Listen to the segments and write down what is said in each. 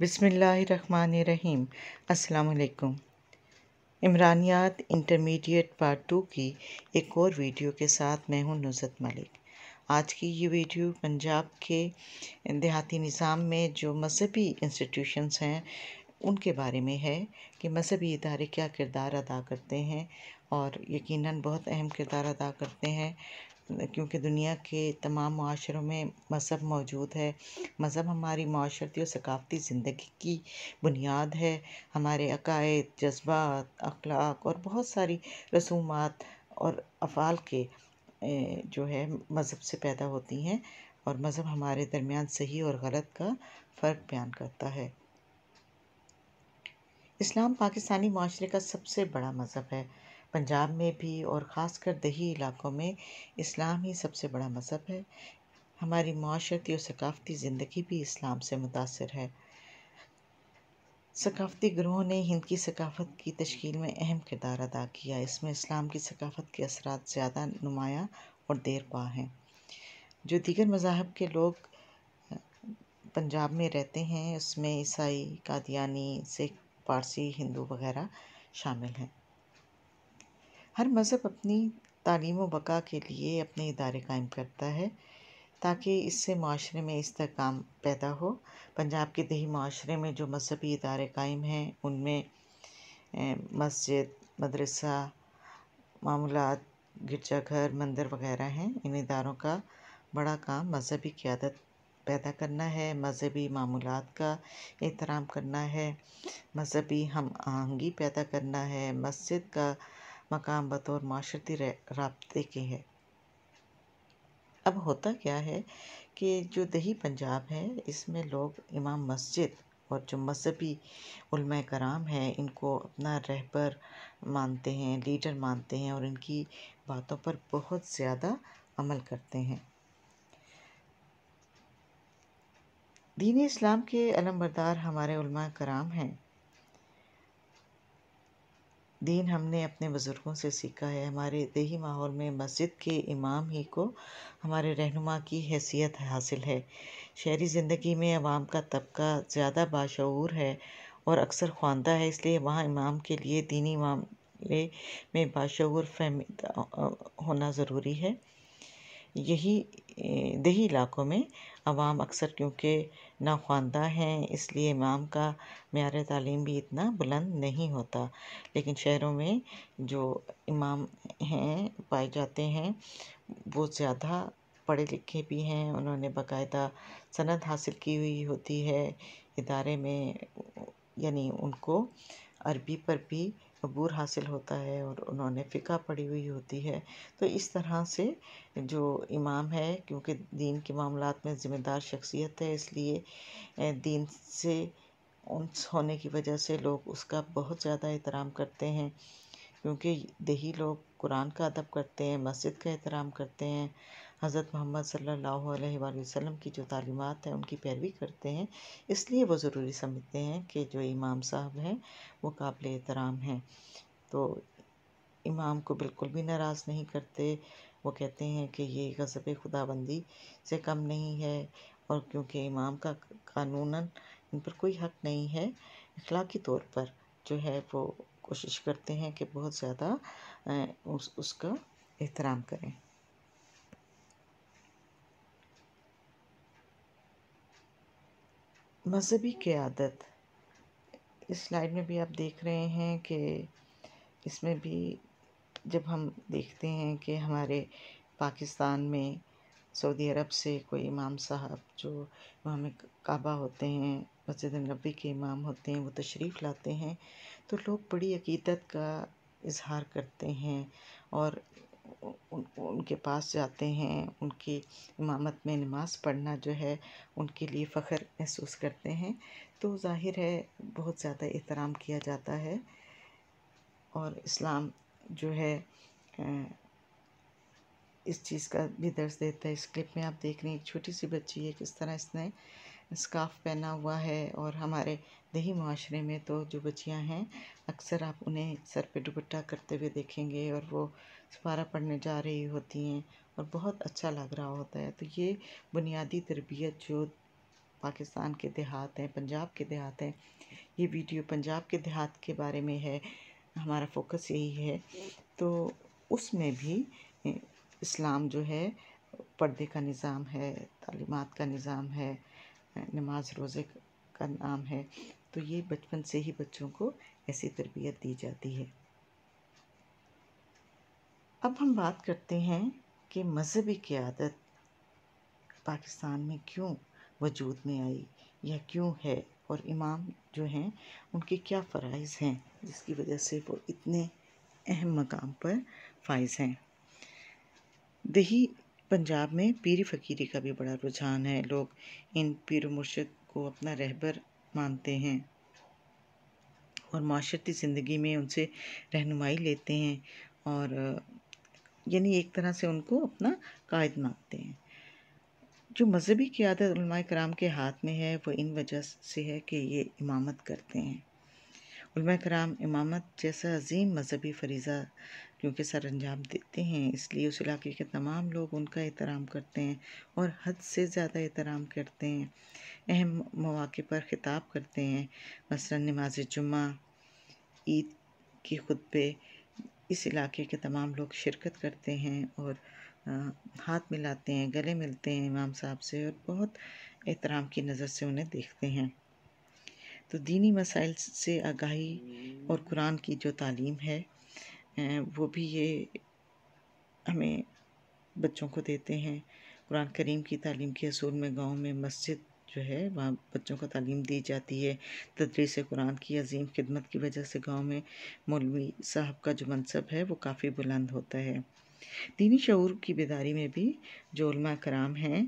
बिसमीम् अल्लाम इमरानियात intermediate part two की एक और वीडियो के साथ मैं हूं नुजत मलिक आज की ये वीडियो पंजाब के देहाती निज़ाम में जो मजहबी इंस्टीट्यूशंस हैं उनके बारे में है कि मजहबी इदारे क्या किरदार अदा करते हैं और यकीनन बहुत अहम किरदार अदा करते हैं क्योंकि दुनिया के तमाम माशरों में मज़हब मौजूद है मज़हब हमारी माशरती और सकाफ़ती ज़िंदगी की बुनियाद है हमारे अकायद जज्बात अखलाक और बहुत सारी रसूमात और अफ़ाल के जो है मज़हब से पैदा होती हैं और मज़हब हमारे दरमियान सही और गलत का फ़र्क बयान करता है इस्लाम पाकिस्तानी माशरे का सबसे बड़ा मज़हब है पंजाब में भी और ख़ासकर दही इलाक़ों में इस्लाम ही सबसे बड़ा मज़हब है हमारी माशरती और सकाफ़ती ज़िंदगी भी इस्लाम से मुतासर है सकाफ़ती ग्रोहों ने हिंद की सकाफ़त की तश्ील में अहम किरदार अदा किया इसमें इस्लाम की सकाफ़त के असर ज़्यादा नुमाया और देर पा हैं जो दीगर मज़ाहब के लोग पंजाब में रहते हैं उसमें ईसाई कादियानी सिख पारसी हिंदू वगैरह शामिल हैं हर मज़हब अपनी तालीम व बका के लिए अपने इदारे कायम करता है ताकि इससे माशरे में इस काम पैदा हो पंजाब के दही माशरे में जो मजहबी इदारे कायम हैं उनमें मस्जिद मदरसा मामूलत गिरजाघर मंदिर वगैरह हैं इन इदारों का बड़ा काम मजहबी क्यादत पैदा करना है मजहबी मामूलत का एहतराम करना है मजहबी हम आहंगी पैदा करना है मस्जिद का मकाम बतौर माशरती रबते के है अब होता क्या है कि जो दही पंजाब है इसमें लोग इमाम मस्जिद और जो मजहबी कराम हैं इनको अपना रहबर मानते हैं लीडर मानते हैं और इनकी बातों पर बहुत ज़्यादा अमल करते हैं दीन इस्लाम के अलमबरदार हमारे कराम हैं दीन हमने अपने बुज़ुर्गों से सीखा है हमारे देही माहौल में मस्जिद के इमाम ही को हमारे रहनुमा की हैसियत हासिल है शहरी ज़िंदगी में अवाम का तबका ज़्यादा बाशऊर है और अक्सर ख्वानदा है इसलिए वहाँ इमाम के लिए दीनी मामले में बाशऊर फहमीदा होना ज़रूरी है यही दही इलाकों में आवाम अक्सर क्योंकि नाख्वानदा हैं इसलिए इमाम का म्यार तालीम भी इतना बुलंद नहीं होता लेकिन शहरों में जो इमाम हैं पाए जाते हैं वो ज़्यादा पढ़े लिखे भी हैं उन्होंने बाकायदा सनद हासिल की हुई होती है इदारे में यानी उनको अरबी पर भी अबूर हासिल होता है और उन्होंने फ़िका पड़ी हुई होती है तो इस तरह से जो इमाम है क्योंकि दीन के मामला में ज़िम्मेदार शख्सियत है इसलिए दीन से उन होने की वजह से लोग उसका बहुत ज़्यादा एहतराम करते हैं क्योंकि दही लोग कुरान का अदब करते हैं मस्जिद का एहतराम करते हैं हज़रत मोहम्मद सल्लल्लाहु अलैहि वसल्लम की जो तालीमत हैं उनकी पैरवी करते हैं इसलिए वो ज़रूरी समझते हैं कि जो इमाम साहब हैं वो काबिल एहतराम हैं तो इमाम को बिल्कुल भी नाराज़ नहीं करते वो कहते हैं कि ये गज़ब खुदाबंदी से कम नहीं है और क्योंकि इमाम का कानूनन इन पर कोई हक नहीं है अखलाकी तौर पर जो है वो कोशिश करते हैं कि बहुत ज़्यादा उस उसका एहतराम करें मजहबी क़्यादत इस स्लाइड में भी आप देख रहे हैं कि इसमें भी जब हम देखते हैं कि हमारे पाकिस्तान में सऊदी अरब से कोई इमाम साहब जो में काबा होते हैं मस्जिद नबी के इमाम होते हैं वो तशरीफ़ लाते हैं तो लोग बड़ी अक़ीदत का इज़हार करते हैं और उन उनके पास जाते हैं उनकी इमामत में नमाज़ पढ़ना जो है उनके लिए फ़ख्र महसूस करते हैं तो ज़ाहिर है बहुत ज़्यादा एहतराम किया जाता है और इस्लाम जो है इस चीज़ का भी दर्ज देता है इस क्लिप में आप देख रहे हैं एक छोटी सी बच्ची है किस तरह इसने स्काफ़ पहना हुआ है और हमारे दही माशरे में तो जो बच्चियां हैं अक्सर आप उन्हें सर पे दुपट्टा करते हुए देखेंगे और वो सुपारा पढ़ने जा रही होती हैं और बहुत अच्छा लग रहा होता है तो ये बुनियादी तरबियत जो पाकिस्तान के देहात हैं पंजाब के देहात हैं ये वीडियो पंजाब के देहात के बारे में है हमारा फोकस यही है तो उसमें भी इस्लाम जो है पर्दे का निज़ाम है तालीमत का निज़ाम है नमाज रोज़े का नाम है तो ये बचपन से ही बच्चों को ऐसी तरबियत दी जाती है अब हम बात करते हैं कि मजहबी क़्यादत पाकिस्तान में क्यों वजूद में आई या क्यों है और इमाम जो हैं उनके क्या फ़रज़ हैं जिसकी वजह से वो इतने अहम मकाम पर फाइज हैं दही पंजाब में पीरी फ़कीरी का भी बड़ा रुझान है लोग इन पीर मुर्शद को अपना रहबर मानते हैं और माशरती ज़िंदगी में उनसे रहनुमाई लेते हैं और यानी एक तरह से उनको अपना कायद मानते हैं जो मजहबी क़्यादत कराम के हाथ में है वो इन वजह से है कि ये इमामत करते हैं कराम इमामत जैसा अजीम मज़हबी फरीज़ा क्योंकि सर अंजाम देते हैं इसलिए उस इलाके के तमाम लोग उनका एहतराम करते हैं और हद से ज़्यादा एहतराम करते हैं अहम मौाक़े पर ख़िताब करते हैं मसला नमाज जुम्मा ईद के खुतबे इस इलाके के तमाम लोग शिरकत करते हैं और हाथ मिलाते हैं गले मिलते हैं इमाम साहब से और बहुत एहतराम की नज़र से उन्हें देखते हैं तो दीनी मसाइल से आगाही और कुरान की जो तालीम है वो भी ये हमें बच्चों को देते हैं कुरान करीम की तालीम के असूल में गांव में मस्जिद जो है वहाँ बच्चों को तालीम दी जाती है तदरीस कुरान की अजीम खिदमत की वजह से गांव में मौलवी साहब का जो मनसब है वो काफ़ी बुलंद होता है दीनी शूर की बेदारी में भी जो कराम हैं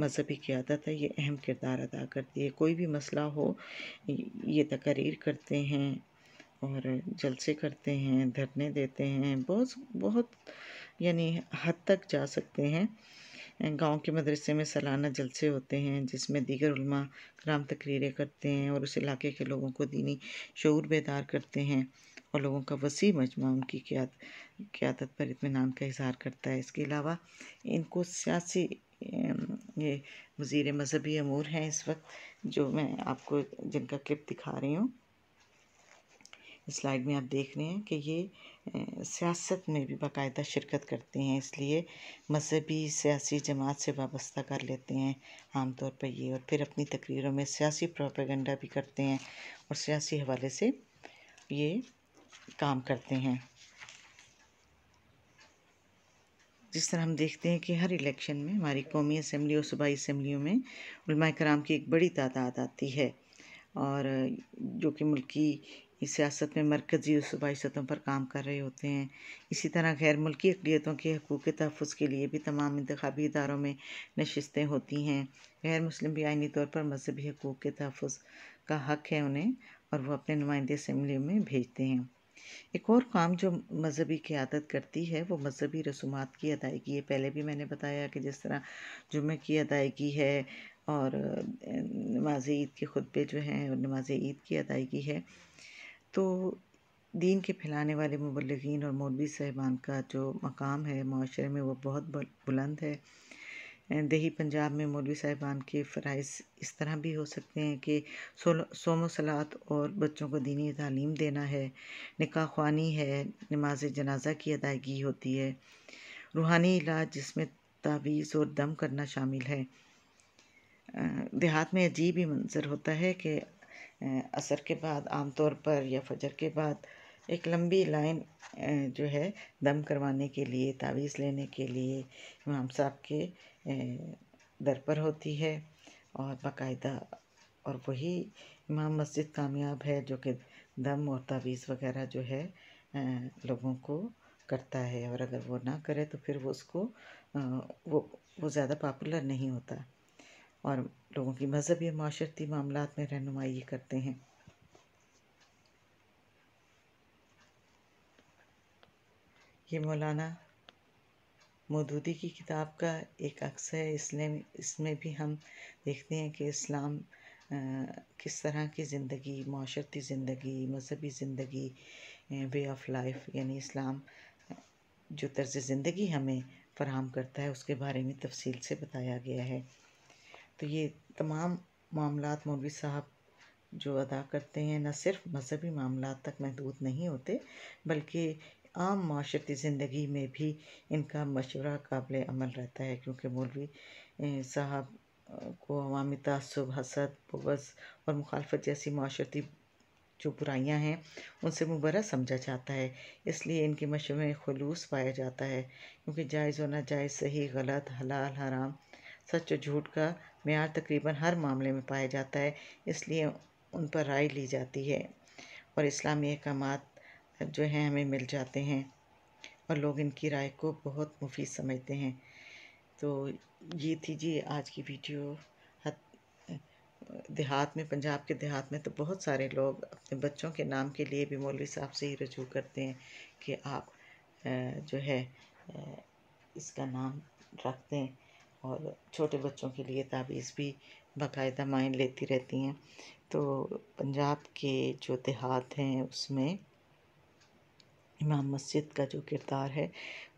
मजहबी क़्यादत है ये अहम किरदार अदा करती है कोई भी मसला हो ये तकरीर करते हैं और जलसे करते हैं धरने देते हैं बहुत बहुत यानी हद तक जा सकते हैं गांव के मदरसे में सालाना जलसे होते हैं जिसमें दीगर उलमा कराम तकरीरें करते हैं और उस इलाके के लोगों को दीनी शूर बेदार करते हैं और लोगों का वसी मजमा उनकी क्या क्यादत पर इतमान का इजहार करता है इसके अलावा इनको सियासी ये वजीर मजहबी अमूर हैं इस वक्त जो मैं आपको जिनका क्लिप दिखा रही हूँ स्लाइड में आप देख रहे हैं कि ये सियासत में भी बाकायदा शिरकत करते हैं इसलिए मजहबी सियासी जमात से वाबस्ता कर लेते हैं आम तौर पर ये और फिर अपनी तकरीरों में सियासी प्रोपेगेंडा भी करते हैं और सियासी हवाले से ये काम करते हैं जिस तरह हम देखते हैं कि हर इलेक्शन में हमारी कौमी असम्बली और सूबाई इसम्बलियों में कराम की एक बड़ी तादाद आती है और जो कि मुल्की सियासत में मरकज़ी और सूबाई सतहों पर काम कर रहे होते हैं इसी तरह गैर मुल्की अकलीतों के हकूक़ तहफ़ के लिए भी तमाम इंतबी इदारों में नशस्तें होती हैं गैर मुस्लिम भी आइनी तौर पर मजहबी हकूक़ के तहफ़ का हक़ है उन्हें और वह अपने नुमाइंदे असम्बली में भेजते हैं एक और काम जो मज़हबी क़्यादत करती है वो मज़हबी रसूमात की अदायगी है पहले भी मैंने बताया कि जिस तरह जुम्मे की अदायगी है और नमाज ईद के खुतबे जो हैं और नमाज ईद की अदायगी है तो दीन के फैलाने वाले मुबलगिन और मौलवी साहिबान का जो मकाम है माशरे में वो बहुत बुलंद है दही पंजाब में मौलवी साहिबान के फ़रज़ इस तरह भी हो सकते हैं कि सोम सलात और बच्चों को दीनी तालीम देना है निका ख्वानी है नमाज जनाजा की अदायगी होती है रूहानी इलाज जिसमें तावीज़ और दम करना शामिल है देहात में अजीब ही मंजर होता है कि असर के बाद आमतौर पर या फजर के बाद एक लंबी लाइन जो है दम करवाने के लिए तावीज़ लेने के लिए इमाम साहब के दर पर होती है और बाकायदा और वही इमाम मस्जिद कामयाब है जो कि दम और तावीज़ वगैरह जो है लोगों को करता है और अगर वो ना करे तो फिर वो उसको वो वो ज़्यादा पॉपुलर नहीं होता और लोगों की मजहबी माशरती मामला में रहनुमाई करते हैं ये मौलाना मदूदी की किताब का एक अक्स है इसलिए इसमें भी हम देखते हैं कि इस्लाम किस तरह की ज़िंदगी माशरती ज़िंदगी मजहबी ज़िंदगी वे ऑफ लाइफ यानी इस्लाम जो तर्ज ज़िंदगी हमें फराम करता है उसके बारे में तफसील से बताया गया है तो ये तमाम मामला मौलवी साहब जो अदा करते हैं न सिर्फ मजहबी मामला तक महदूद नहीं होते बल्कि आम माशरती ज़िंदगी में भी इनका मशवरा काबिल अमल रहता है क्योंकि मौलवी साहब को अवामी तसब हसद बवस और मुखालफत जैसी माशरती जो बुराइयाँ हैं उनसे मुबरा समझा जाता है इसलिए इनके मशवरे में खलूस पाया जाता है क्योंकि जायज़ और नाजायज़ सही गलत हलाल हराम सच और झूठ का मैार तकरीबन हर मामले में पाया जाता है इसलिए उन पर राय ली जाती है और इस्लामी अहकाम जो हैं हमें मिल जाते हैं और लोग इनकी राय को बहुत मुफीद समझते हैं तो ये थी जी आज की वीडियो देहात में पंजाब के देहात में तो बहुत सारे लोग अपने बच्चों के नाम के लिए भी मौलवी साहब से ही रजू करते हैं कि आप जो है इसका नाम रख दें और छोटे बच्चों के लिए ताबीज़ भी बाकायदा मायन लेती रहती हैं तो पंजाब के जो देहात हैं उसमें इमाम मस्जिद का जो किरदार है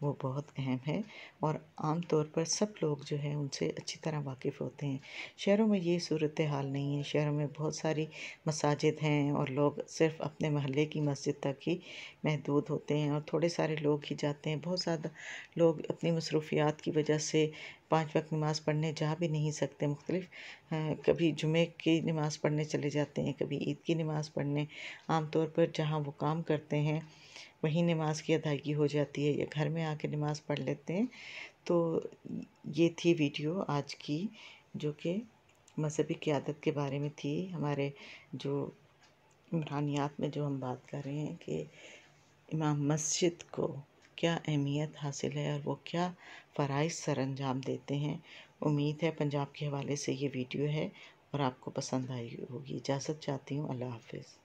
वो बहुत अहम है और आम तौर पर सब लोग जो है उनसे अच्छी तरह वाकिफ़ होते हैं शहरों में ये सूरत हाल नहीं है शहरों में बहुत सारी मसाजिद हैं और लोग सिर्फ अपने महल्ले की मस्जिद तक ही महदूद होते हैं और थोड़े सारे लोग ही जाते हैं बहुत ज़्यादा लोग अपनी मसरूफियात की वजह से पाँच वक्त नमाज़ पढ़ने जा भी नहीं सकते मुख्तलिफ कभी जुमे की नमाज़ पढ़ने चले जाते हैं कभी ईद की नमाज़ पढ़ने आमतौर पर जहाँ वो काम करते हैं वहीं नमाज़ की अदायगी हो जाती है या घर में आके नमाज़ पढ़ लेते हैं तो ये थी वीडियो आज की जो कि मजहबी क़्यादत के बारे में थी हमारे जो इमरानियात में जो हम बात कर रहे हैं कि इमाम मस्जिद को क्या अहमियत हासिल है और वो क्या फ़राइज सर अंजाम देते हैं उम्मीद है पंजाब के हवाले से ये वीडियो है और आपको पसंद आई होगी इजाज़त चाहती हूँ अल्लाह हाफिज़